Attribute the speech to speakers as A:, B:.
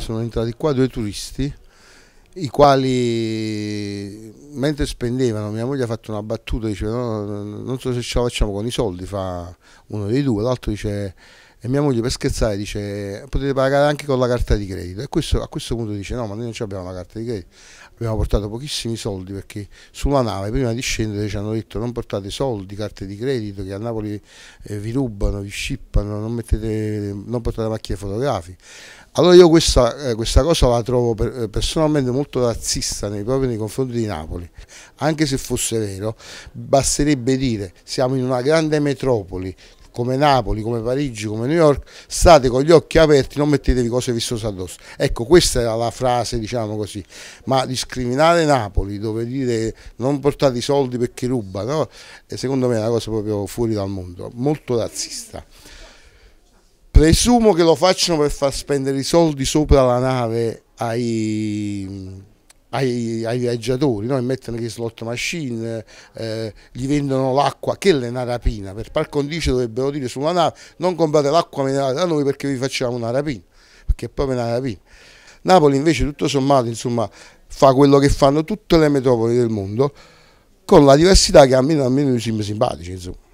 A: sono entrati qua due turisti i quali mentre spendevano mia moglie ha fatto una battuta diceva no, non so se ce la facciamo con i soldi fa uno dei due l'altro dice e mia moglie per scherzare dice potete pagare anche con la carta di credito. E questo, a questo punto dice no ma noi non abbiamo la carta di credito, abbiamo portato pochissimi soldi perché sulla nave prima di scendere ci hanno detto non portate soldi, carte di credito che a Napoli eh, vi rubano, vi scippano, non, mettete, non portate macchine fotografiche. Allora io questa, eh, questa, cosa la trovo per, eh, personalmente molto razzista nei, proprio nei confronti di Napoli. Anche se fosse vero, basterebbe dire siamo in una grande metropoli come Napoli, come Parigi, come New York, state con gli occhi aperti, non mettetevi cose vistose addosso. Ecco, questa era la frase, diciamo così, ma discriminare Napoli, dove dire non portate i soldi perché ruba, no? Eh, secondo me è una cosa proprio fuori dal mondo, molto razzista. Presumo che lo facciano per far spendere i soldi sopra la nave ai ai, ai viaggiatori, no? mettono le slot machine, eh, gli vendono l'acqua, che è una rapina, per par condicio dovrebbero dire sulla nave non comprate l'acqua minerale da noi perché vi facciamo una rapina, perché è proprio una rapina. Napoli invece tutto sommato insomma, fa quello che fanno tutte le metropoli del mondo con la diversità che almeno, almeno ci sembra simpatica. Insomma.